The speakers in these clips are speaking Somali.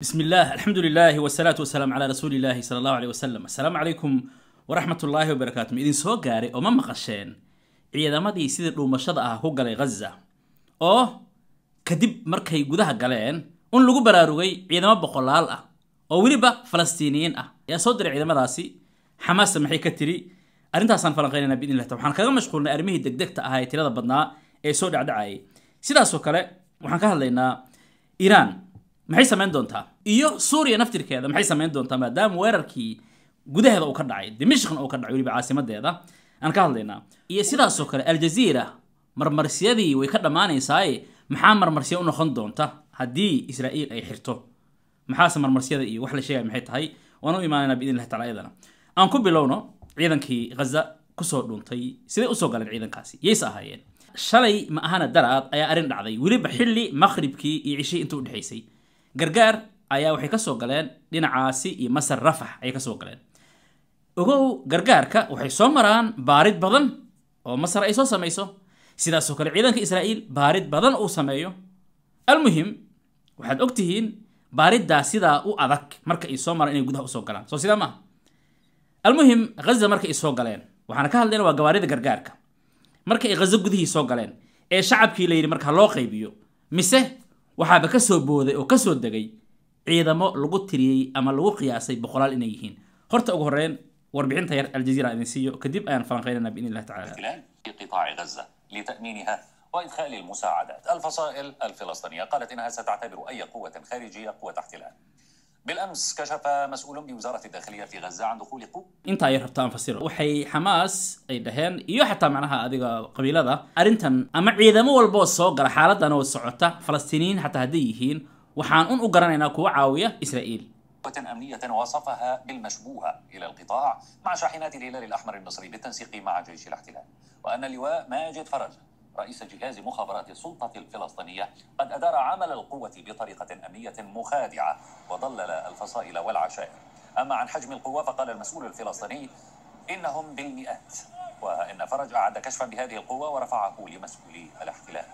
بسم alxamdu lilaahi لله والصلاة والسلام على رسول الله صلى الله عليه وسلم السلام عليكم ورحمة الله وبركاته إذن سو قاري وما مقشين ciidamadii sida dhuumashada ah ku galay ghaza oo kadib markay gudaha galeen un lagu baraarugay ciidamo boqolaal ah oo weliba falastiiniyiin ah ayaa soo diray ciidamadaasi xamaasa maxay ka tiri arrintaasaan falanqeynana bidn waxaan kaga mashquulnay arrimihii degdegta ah ee tirada badnaa ee soo dhacdhacayay sidaasoo kale waxaan ka hadlaynaa iiraan maxay samayn doontaa iyo suuriya naftirkeeda maxay samayn doontaa maadaama weerarkii gudaheeda uu ka dhacay dimashqna uu ka dhacay weliba caasimadeeda aan ka hadlaynaa iyo sidaasoo kale aljaziira marmarsyadii way ka dhammaanaysaaye maxaa marmarsiya u noqon doonta haddii israa'iil ay xirto maxaase marmarsyada iyo wax la sheegaya maxay tahay waana u imaanaynaa biidn tacala iyadana aan ku bilowno ciidankii ghaza kusoo dhuntay siday usoo galeen ciidankaasi yayse ahaayeen shalay ma ahana daraad ayaa arrin dhacday weliba xilli maqhribkii iyo cishihii intuu udhexaysay gargaar ayaa waxay kasoo galeen dhinacaasi iyo masar rafax ayay kasoo galeen ogow gargaarka waxay soo maraan baarid badan oo masar ay soo samayso sidaasoo kale ciidanka israa'iil baarid badan uu sameeyo almuhim waxaad og tihiin baaridaa sidaa u adag marka ay soo maraan inay gudaha usoo galaan soo sidaa maaha almuhim haza marka ay galeen waxaana ka hadlayna waa gawaarida gargaarka marka ay hazo gudihii soo galeen ee shacabkii la yidhi markaa loo qaybiyo mise waxaaba ka soo booday oo kasoo degay ciidamo lagu tiriyey ama lagu qiyaasay boqolaal inay yihiin horta ugu horeyn warbixinta yar aljaziira idin siiyo kadib ayaan falanqaynanaa biidn illahi tacaala وإدخال المساعدات الفصائل الفلسطينية قالت إنها ستعتبر أي قوة خارجية قوة احتلال بالامس كشف مسؤول بوزاره الداخليه في غزه عن دخول قوة انت اي ربطان فسير وحي حماس اي دهين iyo حتى معناها adiga قبيله arintan ارنتن اما walba oo soo gara xaaladan oo socota falastiiniyiin xataa hadday yihiin waxaan un u garanaynaa kuwa caawiya أمنية وصفها بالمشبوهة إلى القطاع مع شاحنات الهلال الأحمر المصري بالتنسيق مع جيش الاحتلال وأن اللواء ماجد فرج رئيس جهاز مخابرات السلطة الفلسطينية قد أدار عمل القوة بطريقة أمنية مخادعة وضلل الفصائل والعشائر أما عن حجم القوة فقال المسؤول الفلسطيني إنهم بالمئات وإن فرج أعد كشفا بهذه القوة ورفعه لمسؤولي الاحتلال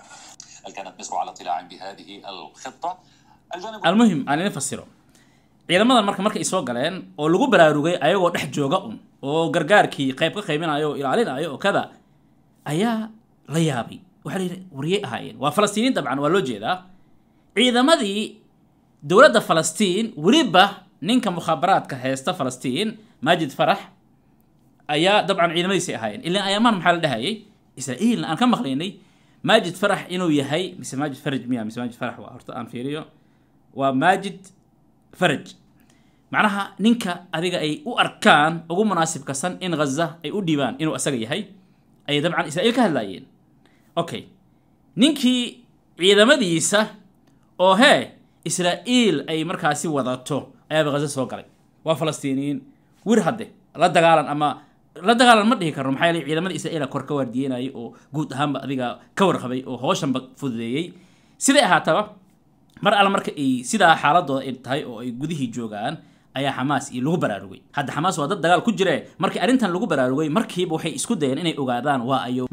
هل كانت مصر على اطلاع بهذه الخطة؟ الجانب المهم أنا نفسره ciidamadan marka marka ay galeen oo lagu baraarugay ayagoo dhex jooga un oo gargaarkii qayb ka qaybinayo ilaalinayo oo kada ayaa la yaabay waxaa la yidhi waryay ahaayeen waa falastiiniin dabcan waa loo jeedaa ciidamadii dowladda falastiin weliba ninka mukhaabaraadka haysta falastiin maajid farax ayaa dabcan ciidamadiisay ahaayeen ilaan ayaamaan maxaa la dhahayay israa'iilna aan ka maqlaynay maajid farax inuu yahay mise maajid faraj miya mise maajid farax waa horta aan fiiriyo waa maajid faraj macnaha ninka adiga ay u arkaan ugu munaasibkasan in ghaza ay u dhiibaan inuu asaga yahay ayay dabcan israa'iil ka hadlaayeen okay ninkii ciidamadiisa oo hee israa'iil ay markaasi wadato ayaaba khazo soo galay waa falastiiniyiin wir hadde la dagaalan ama la dagaalan ma dhihi karno maxaa yeelay ciidamada israa'iila kor ka waardiyenayay oo guud ahaanba adiga ka warqabay oo hooshanba fududeeyey siday ahaataba mar alla marka ay sidaa xaaladooda ay tahay oo ay gudihii joogaan ayaa xamaas iyo lagu baraarugay hadda xamaas waa dad dagaal ku jire markii arrintan lagu baraarugay markiiba waxay isku dayeen inay ogaadaan waa ayo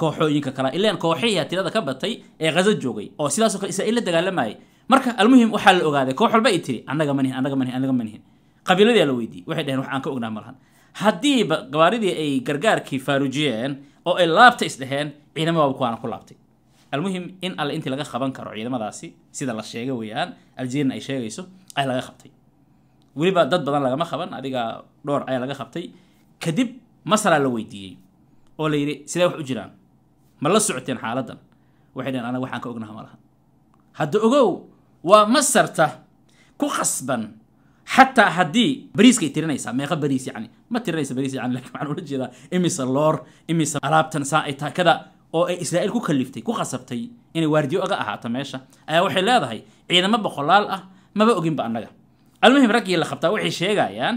kooxooyinka kale ilaan kooxihiyaa tirada ka batay ee khaza joogay oo sidaasoo kale israa'iil la dagaalamayay marka almuhim waxaa la ogaaday koox walba ay tiri annaga manihin annaga manihin annaga manihin qabiiladayaa la weydiiyey waxay dhaheen wax aan ka ognaa malahan haddiiba gabaaridii ay gargaarkii faarujiyeen oo ay laabta isdhaheen ciidamada waaba kuwaana ku laabtay almuhim in alle intii laga qaban karo ciidamadaasi sida la sheegay weeyaan aljeerina ay sheegayso ay laga qabtay weliba dad badan lagama qaban adiga dhowr ayaa laga qabtay kadib masra la weydiiyey oo la yidhi sidee wax u jiraan ma la socoteen xaaladan waxay dhaheen anaga waxaan ka ognaha ma laha hadda ogow waa masarta ku qasban xataa haddii bariiskay tirinaysaa meeqa bariis yacni ma tirinaysa bariis yacni laakiin waxaan ula jeedaa imise loor imise alaabtan saa ay tahay kada oo ay israa'iil ku kaliftay ku qasabtay inay waardiyo aga ahaato meesha ayaa waxay leedahay ciidamo boqolaal ah maba oginba annaga almuhim raggii la qabtaa waxay sheegayaan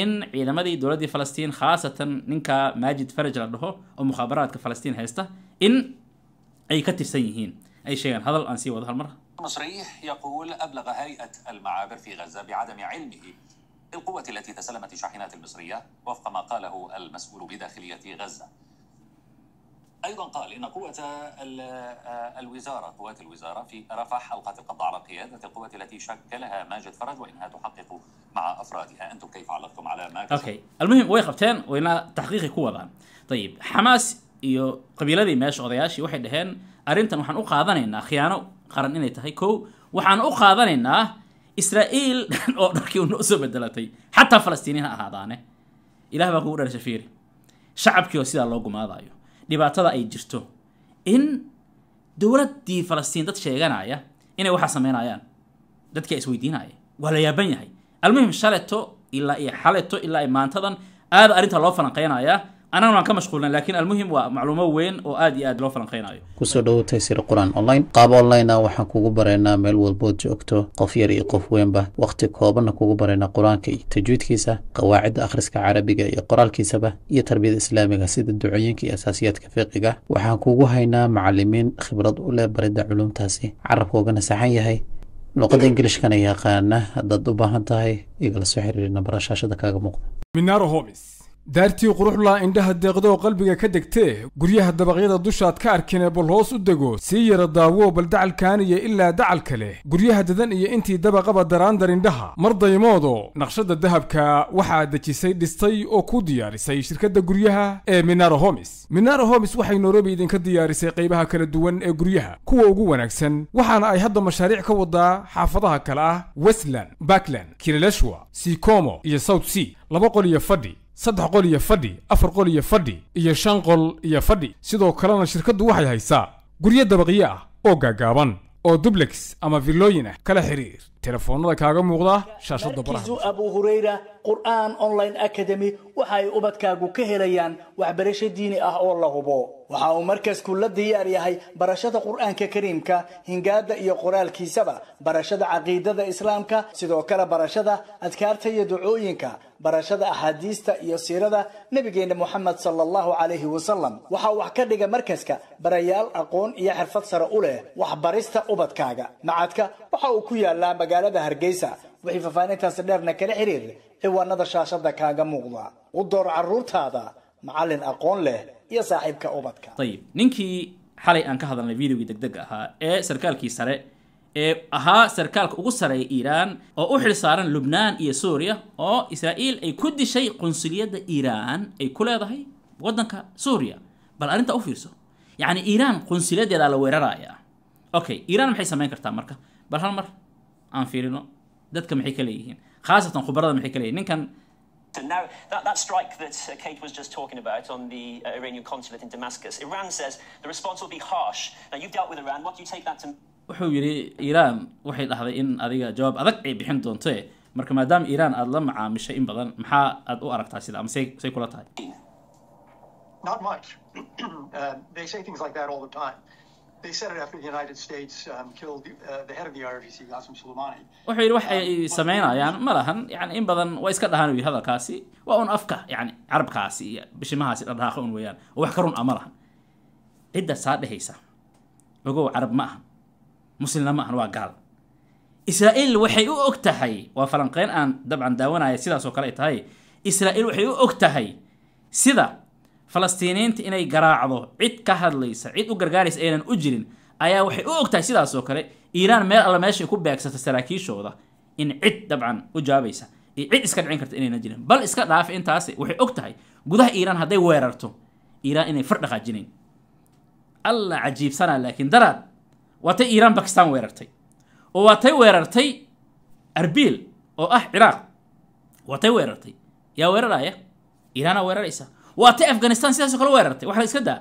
in ciidamadii dowladdii falastiin khaasatan ninka maajid faraj la dhaho oo mukhaabaraadka falastiin haysta in ay ka tirsan yihiin ay sheegaan hadal aan sii wado hal mar مصريح يقول أبلغ هيئة المعابر في غزة بعدم علمه بالقوة التي تسلمت الشاحنات المصرية وفق ما قاله المسؤول بداخلية غزة ايضا قال ان قوه آه، الوزاره قوات الوزاره في رفح القت القبض على قياده القوات التي شكلها ماجد فرج وانها تحقق مع افرادها انتم كيف علقتم على ماجد اوكي المهم ويخبتين وين تحقيق قوه طيب حماس يو قبيله دي ماش اودياشي وحي دهن ارينتن وحن قادنينا خيانه قرن اني تهي كو وحن قادنينا اسرائيل او ونوسو بدلتي حتى فلسطينيين اهادانه اله بقول شفير شعبك يو سيده لو قمادايو dhibaatada ay jirto in dowladdii falastiin dad sheeganaya inay waxaa sameynayaan dadka isweydiinaya waa la yaaban yahay almuhim shaleto ilaa iyo xaleto ilaa maantadan aada arrinta loo falanqaynayaa anagana waan ka mashquulna laakiin almuhim waa macluumo weyn oo aad iyo aad loo falanqeynayo kusoo dhawatay sira qur-aan online qaab online ah waxaan kugu baraynaa meel walbood joogto qof yar iyo qof weynba wakhti koobanna kugu baraynaa qur-aanka iyo tajwiidkiisa qawaacidda akhriska carabiga iyo qoraalkiisaba iyo tarbiyada islaamiga sida ducooyinka iyo asaasiyaadka fiqiga waxaan kugu haynaa macalimiin khibrad u leh baridda culumtaasi carabka ugana saxan yahay luqadda ingilishkana yaqaana haddaad u baahan tahay igala soo xiriirina barashaashada kaaga muuqda daartii quruxlaa indhaha deeqdoo qalbiga ka degtee guryaha dabaqyada dushaad ka arkine bal hoos u dego sii yara daawo bal dacalkaaniya ilaa dacalka leh guryaha dadan iyo intii dabaqaba daraandar indhaha mar daymoodo naqshadda dahabka waxaa dejisay dhistay oo ku diyaarisay shirkadda guryaha ee minaro homes minaro homes waxay nairobi idinka diyaarisay qaybaha kala duwan ee guryaha kuwa ugu wanaagsan waxaana ay hadda mashaariic ka wadaa xaafadaha kale ah westland bakland kirileshwa sikomo iyo south sea laba qol iyo fadhi saddex qol iyo fadhi afar qol iyo fadhi iyo shan qol iyo fadhi sidoo kalena shirkaddu waxay haysaa guryo dabaqyo ah oo gaagaaban oo dublex ama villooyin ah kala xiriir telefoonnada kaaga muuqda shaashadda baraha abu hurayra qur'aan online academy waxa ay ubadkaagu ka helayaan waxbarasho diini ah oo la hubo waxa uu markasku la diyaar yahay barashada qur'aanka kariimka hingaada iyo qoraalkiisaba barashada caqiidada islaamka sidoo kale barashada adkaarta iyo ducooyinka barashada axaadiista iyo siirada nebigeenna moxamed sala allahu calayhi wasalam waxaa wax ka dhiga markaska barayaal aqoon iyo xirfad sare u leh waxbarista ubadkaaga macadka waxa uu ku yaallaa magaalada hargeysa wixii faahfaahintaasi dheerna kala xidhiir ciwaanada shaashada kaaga muuqda u door caruurtaada macalin aqoon leh iyo saaxiibka ubadka ayib ninkii xalay aan ka hadalnay videogii degdeg ahaa ee sarkaalkii sare ee ahaa sarkaalka ugu sareeya iiraan oo u xil saaran lubnaan iyo suuriya oo israa'iil ay ku dishay qunsuliyadda iiraan ay ku leedahay waddanka suuriya bal arrinta u fiirso yacni iiraan qunsuliyaddeedaa la weeraraaya okay iiraan maxay samayn kartaa marka bal hal mar aan fiirino dadka maxay ka leeyihiin khaasatan khubarada maxay ka leeyihin ninkan So now, that, that strike that uh, Kate was just talking about on the uh, Iranian consulate in Damascus, Iran says the response will be harsh. Now, you've dealt with Iran. What do you take that to wuxuu yidhi iiraan waxay dhahday in adiga jawaab adag ay bixin doonte marka maadaama iiraan aada la macaamishay in badan maxaa aada u aragtaa sida ama say kula tahay Wuxuu yidhi wax ay um, samaynayaan ma yani in badan waa iska dhahaan uyi hadalkaasi waa un afka yani carabkaasi iyo bishimahaasi dhardhaaqa un weeyaan oo wax ka run ah ma lahan cidda saa dhehaysa ogow carab ma aha مسلمة ما قال إسرائيل وحي أكتهي وفرنقين أن دبعا داونا يا سيدا سوكرا إتهي إسرائيل وحي أكتهي سيدا فلسطينيين إني قراعضو عيد كهد ليس عيد أقرقاريس إيلان أجرين أيا وحي أكتهي سيدا سوكرا إيران ميل ألا ماشي يكوب بيكسة تستراكي شوضة إن عيد دبعا أجابيسا عيد إسكاد عين كرت إني نجرين بل إسكاد عافي إن تاسي وحي أكتهي قده إيران هدي ويررتو إيران إني فرق جنين الله عجيب سنة لكن درد waa tay iiraan bakistan weerartay oo waa tay weerartay arbiil oo ah ciraaq waa tay weerartay yaa weeraraya iiraanaa weeraraysa waa tay afghanistan sidaasoo kale weerartay waxla iska daa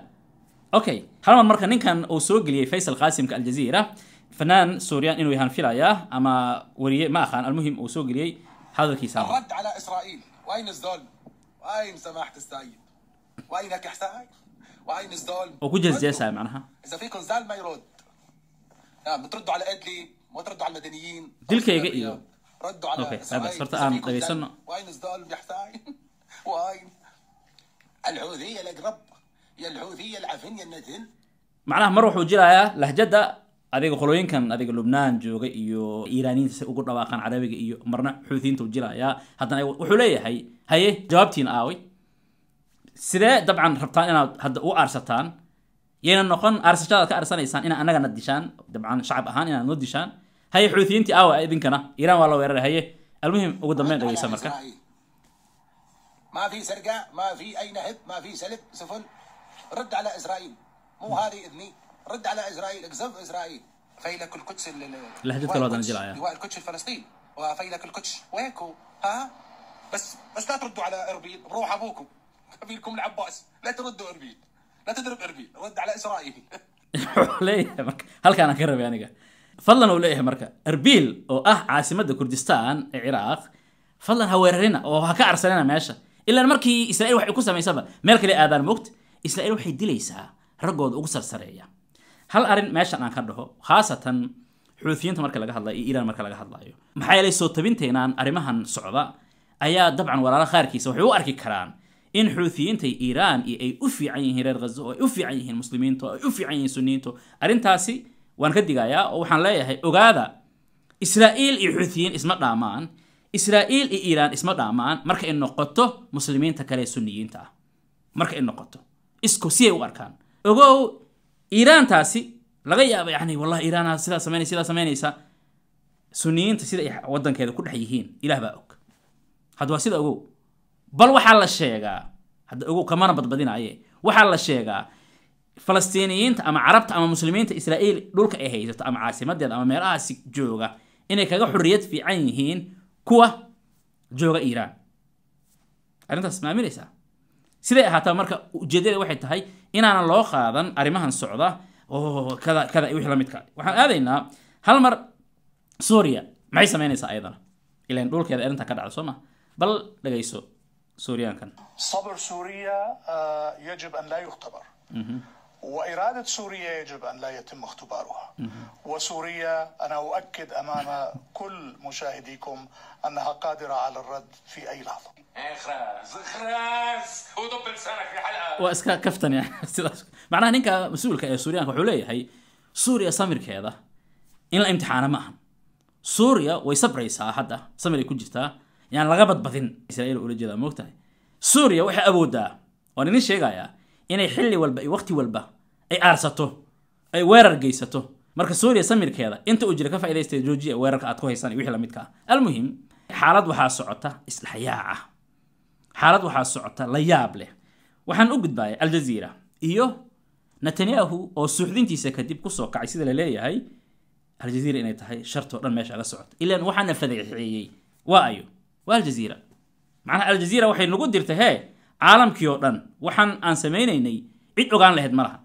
okay halman marka ninkan uu soo geliyey faysal qaasimka aljaziira فنان سوريان انه يهان فيلايا اما وريه ما خان المهم وسوق لي هذا الكيس رد على اسرائيل واين الظلم؟ نعم بتردوا على ادلب وتردوا على المدنيين dilkayga iyo ردوا على okay. أبس horta aan dhageysano وين الظالم يحتاين وين الحوثيه الاقرب يا الحوثيه العفن يا الندن macnaha mar wuxuu jirayaa lahjadda adiga qolooyinkan adiga lubnaan jooga iyo iiraaniinta si ugu dhawaaqaan carabiga iyo marna xuutiyiinta u jirayaa haddana wuxuu leeyahay haye jawaabtiin aaway sidee dabcan rabtaan inaad hadda u aarsataan yayna noqon aarsashadaad ka arsanaysaan inaa annagana dishaan dabcan shacab ahaan inaa noo dishaan haye xuutiyiintii aawa idinkana iiraan waa la weeraray haye المهم ودمين ما في سرقة ما في أي نهب ما في سلب سفن رد على إسرائيل مو هذه إذني رد على إسرائيل اقذف إسرائيل فيلك القدس لهجة الوضع هذا نجيل لواء القدس الفلسطيني وفيلك القدس ويكو ها بس بس لا تردوا على اربيل روح ابوكم ابيلكم العباس لا تردوا اربيل لا تدرب اربيل رد على اسرائيلي وليه مرك هل كان اقرب يعني فلن وليه مرك اربيل او اه عاصمه كردستان العراق فلن هوررنا او هكا ارسلنا ماشا الا مركي اسرائيل وحي كو سمي سبا ملك لي ادان وقت اسرائيل وحي ديليسا رغود او سرسريا هل ارين ماشا انا كدحو خاصه حوثيين لا لغا لا ايران لا لغا لا ما هي لي سو تبنتينان ارمهن سوده ايا دبعا ورا لا سو وحي اركي كران in xuuthiyiintay iiraan iyo ay u fiican yihiin reer haza oo ay u fiican yihiin muslimiinta oo ay u fiican yihiin sunniyiinta arrintaasi waan ka digayaa oo waxaan leeyahay ogaada israa'iil iyo xuuthiyiin isma dhaamaan israa'iil iyo iiraan isma dhaamaan marka ay noqoto muslimiinta kale sunniyiinta ah marka ay noqoto isku si ay u arkaan ogow iiraantaasi laga yaaba yani wallahi iiraana sidaa samaynaysa sidaa samaynaysa sunniyiinta sida ay waddankeeda ku dhex yihiin ilaah baa og haddaba sida ogow bal waxaa la sheegaa hadda kamana badbadinaye waxaa la sheegaa falastiiniyiinta ama carabta ama muslimiinta israa'iil dhulka ay haysato ama caasimadeeda ama meelahaasi jooga inay kaga xurriyad fiican yihiin kuwa jooga iiraan arrintaas ma aaminaysaa siday ahaataa marka ujeeddada waxay tahay inaanan loo qaadan arrimahan socda oo kada kada wixii la midka waxaan aadaynaa hal mar suuriya maxay samaynaysaa ayadana ilaan dhulkeeda arrintaa ka dhacda soo ma bal dhagayso سوريا كان صبر سوريا آه، يجب أن لا يختبر وإرادة سوريا يجب أن لا يتم اختبارها وسوريا أنا أؤكد أمام كل مشاهديكم أنها قادرة على الرد في أي لحظة اخرس اخرس ودب لسانك في حلقة واسكا كفتن يعني معناها أنك مسؤولك سوريا وحولي هي سوريا سامر هذا إن الامتحان معهم سوريا ويصبر ويسبريسها حتى يكون كجرتها يعني لغة بدبثين إسرائيل أول جدا مقتنع سوريا وحي أبودا وأنا نيش شيء غايا إن أي حلي والبا أي وقتي والبا أي أرسطو أي ويرر جيستو مرك سوريا سمير كيدا أنت أجرك فإذا استجوجي ويرر كأتكو هيساني ويحي لميتكا المهم حالات وحا سعطة إسلحياعة حالات وحا سعطة ليابلة وحن أقد باي الجزيرة إيو نتنياهو أو سوحدين تيسا كدب كسوكا عيسيدة لليا هاي الجزيرة إنا تهي شرطو رن ماشا غا إلا نوحا نفذي حيي وايو والجزيرة معنى الجزيرة وحي نقود ديرته هاي عالم كيو دان وحن آن سمينين ني عيد اوغان لهد مرها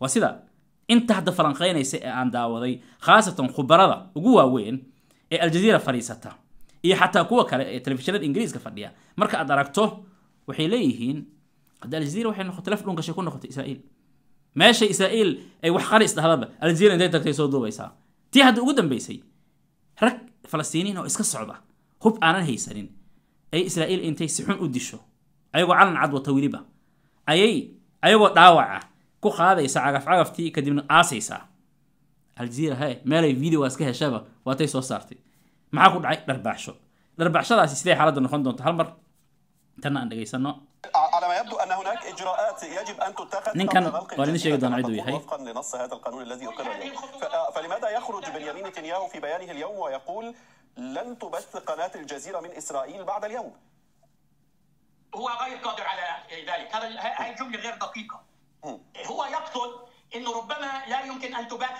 واسيدا انت حد فرنقين اي سيئة آن داوضي خاصة خبرادة وقوة وين اي الجزيرة فريستا اي حتى قوة كالة اي تلفشنال كفرديا مركا ادركتو وحي ليهين قد الجزيرة وحي نخط لف لونغش يكون نخط اسرائيل ماشي اسرائيل اي وح قريس دهضب الجزيرة انتي تكتي دوبيسا تي حد اوغدن بيسي رك فلسطينيين او اسكا صعبه hub aanan haysanin ay israa'iil intay si xun u disho ayagoo calan cad wata weliba ayay ayagoo dhaawaca ku qaadaysa cagafcagaftii kadibna aasaysaa aljaziira he meelay videogaas ka heshaba waatay soo saartay maxaa ku dhacay dharbaaxsho dharbaaxshadaasi sidee xaaladda noqon doonta hal mar tanna aan dhegaysano على ما يبدو ان هناك اجراءات يجب ان تتخذ قبل بلق وفقا لنص هذا القانون الذي اقر اليوم فلماذا يخرج بنيامين نتنياهو في بيانه اليوم ويقول لن تبث قناة الجزيرة من إسرائيل بعد اليوم هو غير قادر على ذلك هذه الجملة غير دقيقة هو يقصد أنه ربما لا يمكن أن تبث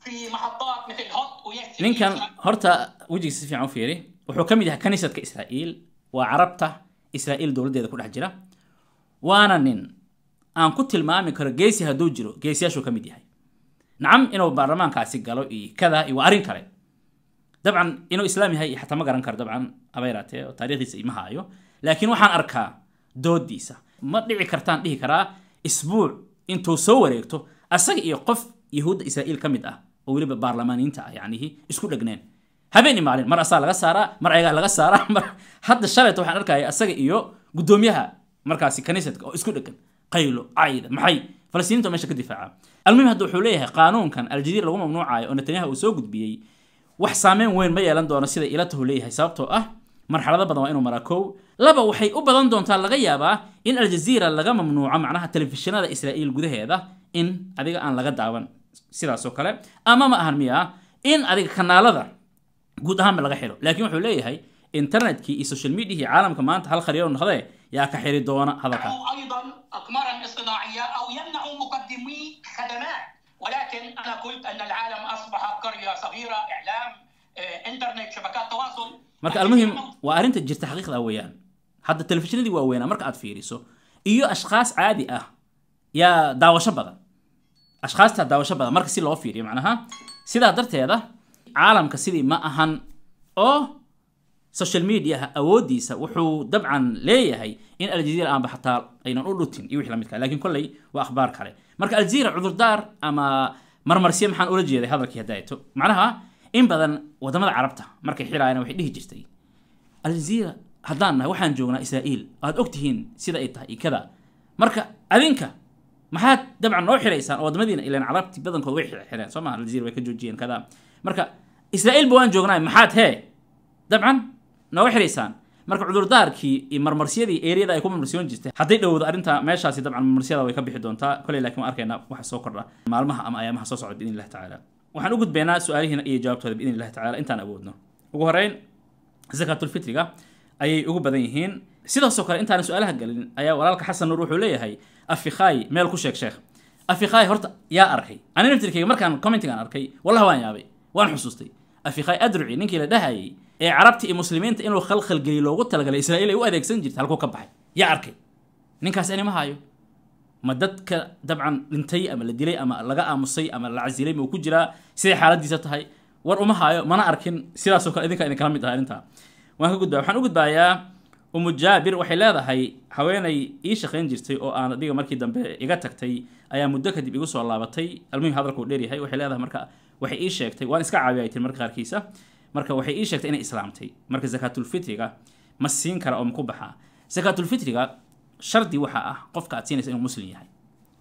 في محطات مثل هوت ويحسن نين كان هرتا في سيفي عوفيري وحكمي ده كنيسة كإسرائيل وعربته إسرائيل دولة ده كل حجرة وأنا نين aan ku tilmaami karo geesi hadduu jiro geesiyaashuu ka mid yahay nacam inuu baarlamaankaasi galo iyo kada iyo arrin kale طبعا إنه إسلامي هاي حتى ما قرن كار طبعا أبيراته وتاريخ ديسا إمها هايو لكن وحان أركا دود ديسا ما دعي كرتان ديه كرا إسبوع إنتو سوور يكتو أساق يقف يهود إسرائيل كميدة أه. ويلي بارلمان إنتا أه يعني هي إسكو لقنين هبين إمارين مر أسا لغا سارا مر أيغا لغا سارا مر حد الشالي توحان أركا أساق إيو قدوميها مركاسي كنيسة أو إسكو لقن قيلو عايدة محي فلسطين إنتو ماشا كدفاعا المهم هدو حوليها قانون كان الجديد لغو ممنوعة ونتنياها وسوق بيي wax saameyn weyn ma yeelan doono sida ilatahu leeyahay sababtoo ah marxalado badan waa inuu maraa kow laba waxay u badan doontaa laga yaabaa in aljaziira laga mamnuuco macnaha telefishinada israa'iil gudaheeda in adiga aan laga daawan sidaasoo kale ama ma ahan miya in adiga kanaalada guud ahaanba laga xidho laakiin wuxuu leeyahay internetkii iyo social mediahii caalamka maanta hal khariiro noqdee yaa ka xiri doona hadalkan صغيره اعلام آه، انترنت شبكات تواصل مرك المهم وارنت جير تحقيق ذا ويان حتى التلفزيون اللي وين مرك عاد فيريسو ايو اشخاص عادي اه يا داوا شبغا اشخاص تاع داوا شبغا مرك سي لو فيري معناها سيدا درت هذا عالم كسيدي ما اهن او سوشيال ميديا اوديسا وحو دبعا ليه هي ان الجزيرة ان بحطها اينا يوحي ايو لكن كلي واخبار كالي مرك الجزيرة عذر دار اما marmarsiya maxaan ula jeeday hadalkii hadaayato macnaha in badan wadamada carabta markay xiraayan waxay dhihi jirtay aljaziira haddaan nahay waxaan joognaa israa'iil aada ogtihiin sida ay tahay iyo kada marka adinka maxaad dabcan noo xiraysaan oo waddamadiina ilaan carabti badankood way xireen soo maha aljaziira way ka joojiyeen kada marka israa'iilba waan joognaa maxaad hee dabcan nooga xiraysaan marka cudurdaarkii iyo marmarsiyadii eriyada ay ku marmarsiyoon jirtay hadday dhowdo arrinta meeshaasi dabcan marmarsyada way ka bixi doontaa koley laakiin waan arkayna waxa soo kordha maalmaha ama ayaamaha soo socda biidni tacaala waxaan u gudbaynaa su-aalihiina iyo jawaabtooda biidni illahi intaan awoodno ugu horeyn zakaatulfitriga ayay ugu badan yihiin sidaasoo kale intaanan su-aalaha gelin ayaa walaalka xasan nuur wuxuu leeyahay afikhaay meel ku sheeg sheekh afikhaay horta yaa arkay ani naftirkeyga markaan commentigan arkay wallah waan yaabay waan xusuustay afikhaay adruci ninkii la dhahayay ee carabta iyo muslimiinta inuu khalkhalgeliyo loogu talagalay israa'iil ay u adeegsan jirta halkuu ka baxay yaa arkay ninkaas inima hayo ma dadka dabcan dhintay ama la dilay ama laga aamusay ama la casilay mau ku jiraa siday xaaladiisa tahay war uma haayo mana arkin sidaasoo kale idinka idinkala mid ah arrintaa waan ka gudbaa waxaan u gudbaayaa umu jaabir waxay leedahay haweenay ii shaqayn jirtay oo aan adiga markii dambe iga tagtay ayaa muddo kadib igu soo laabatay almuhim hadalkuu dheeryahay waxay leedahay marka waxay ii sheegtay waan iska caabiyaay tir marka qaarkiisa marka waxay ii sheegtay inay islaamtay marka zakaatulfitriga ma siin kara oo maku baxaa zakaatulfitriga shardi waxaa ah qofka aad siinaysa inuu muslim yahay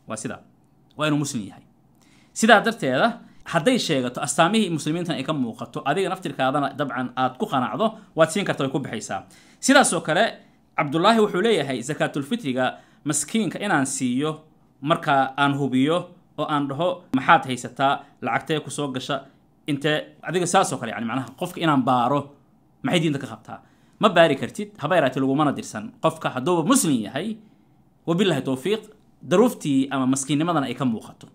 waa sidaa waa inuu muslim yahay sidaa darteeda hadday sheegato astaamihii muslimiintan ay ka muuqato adiga naftirkaadana dabcan aad ku qanacdo waad siin karta way ku baxaysaa sidaasoo kale cabdulaahi wuxuu leeyahay zakaatulfitriga maskiinka inaan siiyo marka aan hubiyo oo aan dhaho maxaad haysataa lacagtee kusoo gasha انت عدد ساسو كلي يعني معناها قفك إنا مبارو ما حد يندك خبتها ما باري كرتيد هباي رأيت لو ما ندرسن قفك حدوب مسلمية هاي وبالله توفيق دروفتي أما مسكين ما دنا إيه كم وقته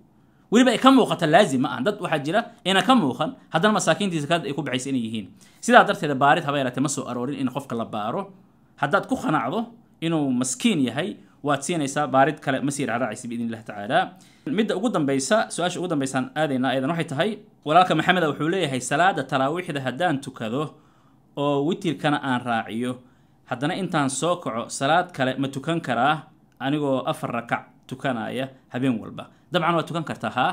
ولي بقى كم وقته لازم ما عندت واحد جرا إنا كم وقته هذا المساكين دي زكاد يكون بعيس إني يهين سيدا درت هذا باري هباي رأيت مسو أرورين إن قفك الله بارو هذا تكو خنعضه إنه مسكين يهاي waad siinaysaa baarid kale masiir caraacaysa biidn illah tacaala midda ugu dambaysa su-aasha ugu dambaysaan aadaynaa ayadan waxay tahay walaalka maxameda wuxuu leeyahay salaada talaawiixda haddaan tukado oo witirkana aan raaciyo haddana intaan soo kaco salaad kale ma tukan karaa anigoo afar rakac tukanaya habeen walba dabcan waa tukan kartaa haa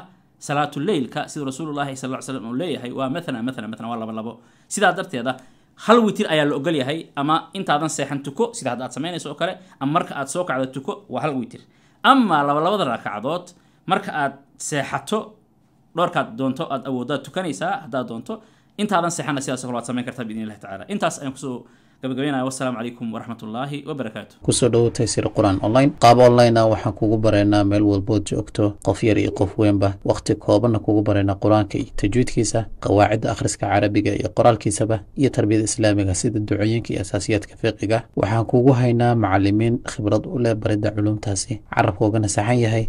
salaatuleylka sida rasuululahi sal l slam uu leeyahay waa mathna mathna mathna waa labo labo sidaa darteeda hal witir ayaa la ogol yahay ama intaadan seexan tuko sida haddaad samaynayso oo kale ama marka aad soo kacdo tuko waa hal witir ama labalabada raakacdood marka aad seexato dhoorkaad doonto aad awooddaad tukanaysaa haddaad doonto intaadan seexanna sidaas o kale waad samayn kartaa biidnillahi illahi tacala intaas ayaan kusoo gabagabeynaya wasalaamu calaykum waraxmatullaahi wabarakaatu kusoo dhowoatay sir qur-aan online qaab online ah waxaan kugu baraynaa meel walbood joogto qof yar iyo qof weynba wakhti koobanna kugu baraynaa qur-aanka iyo tajwiidkiisa qawaacidda akhriska carabiga iyo qoraalkiisaba iyo tarbiyada islaamiga sida ducooyinka iyo asaasiyaadka fiqiga waxaan kugu haynaa macalimiin khibrad u leh baridda culuumtaasi carabka uga nasaxan yahay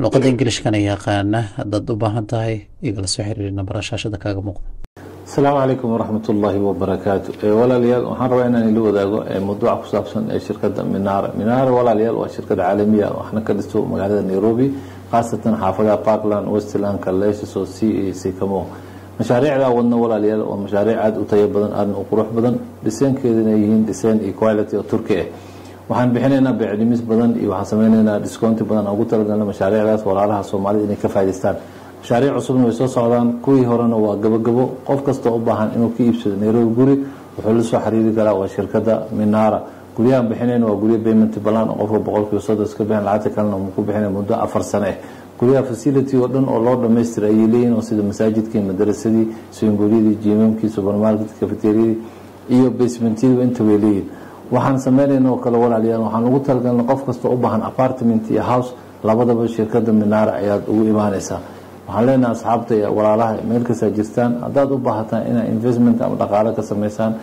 luuqadda ingilishkana yaqaana haddaad u baahan tahay igala soo xiriiri nambara kaaga muuqda asalaamu calaykum waraxmat ullaahi wabarakaatu eh, walaalayaal waxaan rabaa inaan ila wadaago eh, mawduuca ku saabsan ee eh, shirkadda minaare minaare walaalayaal waa shirkad caalamiya waxna ka dhisto magaalada nairobi khaasatan xaafadaha parkland westland kaleshiso c sikamo mashaariicdaa wadna walaalayaal waa mashaariic aada u tayo badan aadna u qurux badan dhiseenkeedana yihiin dhiseen equality oo turki ah waxaan bixinaynaa beecdhimis badan iyo waxaan samaynaynaa discounti badan aan ugu talagalna mashaariicdaas walaalaha soomaalida inay ka faa'idaystaan mashaariic cusub way soo socdaan kuwii horena waa gabogabo qof kastoo u baahan inuu ka iibsado nairobi guri wuxuu la soo karaa waa shirkadda minara guryahan bixinayn waa guryo payment balan qofka boqolkiiba soddon iska bixin lacagta kalena muku bixina muddo afar sane guryaha facility oo dhan oo loo dhammaystiray ayay leeyihin oo sida masaajidkii madarasadii swinguuryadii jimamkii supermarketkii cafeteriyadii iyo basementyadu inta way leeyihin waxaan sameynayna oo kale walaaliyaal waxaan ugu talagalna qof kasta u baahan apartment iyo house labadaba shirkadda minaara ayaad ugu imaanaysaa waxaan leenaha asxaabta iyo walaalaha meelkasaa jirtaan haddaad u baahataan inaa investment ama dhaqaalo ka samaysaan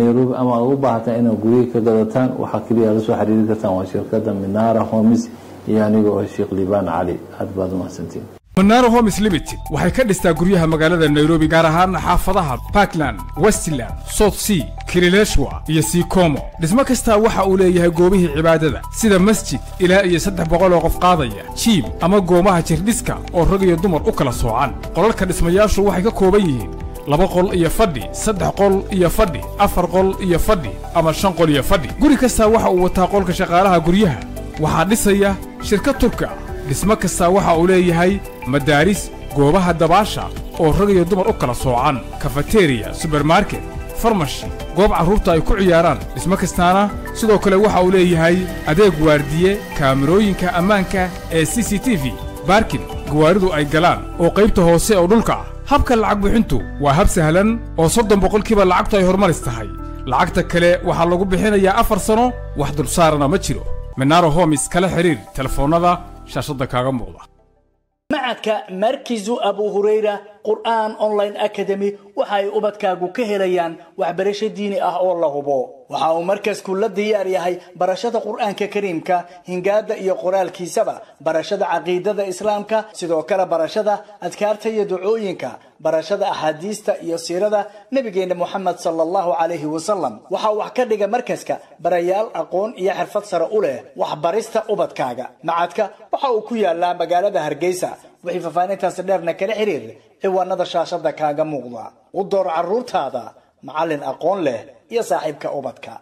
nairobi ama u baahataan inaa guryihi ka gadataan waxaa keliya la soo xiriiri kartaan waa shirkada minara homis iyo aniga oo sheekh liban cali aad baad umahadsantiin manaro homes limited waxay ka dhistaa guryaha magaalada nairobi gaar ahaan xaafadaha parkland westland south sea kirileshwa iyo sikomo dhismo kastaa waxa uu leeyahay goobihii cibaadada sida masjid ilaa iyo saddex boqol oo qof qaadaya jiim ama goomaha jirdhiska oo rag iyo dumar u kala soocan qolalka dhismayaashu waxay ka kooban yihiin laba qol iyo fadhi saddex qol iyo fadhi afar qol iyo fadhi ama shan qol iyo fadhi guri kastaa waxa uu wataa qolka shaqaalaha guryaha waxaa dhisaya shirka turka dhismo kastaa waxa uu leeyahay madaaris goobaha dabaasha oo rag iyo dumar u kala soocan kafateriya subermarket farmashi goob carruurta ay ku ciyaaraan dhismo kastaana sidoo kale waxa uu leeyahay adeeg waardiye kaamirooyinka ammaanka ee c c t v baarkin gawaaridu ay galaan oo qaybta hoose oo dhulka ah habka lacag bixintu waa hab sahlan oo soddon boqolkiiba lacagtu ay hormaris tahay lacagta kale waxaa lagu bixinayaa afar sano wax dulsaarana ma jiro minaro homis kala xidhiir telefoonnada shaashadda kaaga muuqda macadka markizu abu hurayra qur'aan online academy waxa ay ubadkaagu ka helayaan waxbarasho diini ah oo la hubo waxa uu markasku la diyaar yahay barashada qur-aanka kariimka hingaada iyo qoraalkiisaba barashada caqiidada islaamka sidoo kale barashada adkaarta iyo ducooyinka barashada axaadiista iyo siirada nebigeenna moxamed sala allahu calayhi wasalam waxaa wax ka dhiga markaska barayaal aqoon iyo xirfad sare u leh waxbarista ubadkaaga macadka waxa uu ku yaallaa magaalada hargeysa wixii faafaanintaasi dheerna kala xiriir ciwaanada shaashadda kaaga muuqda u door carruurtaada macallin aqoon leh iyo saaxiibka ubadka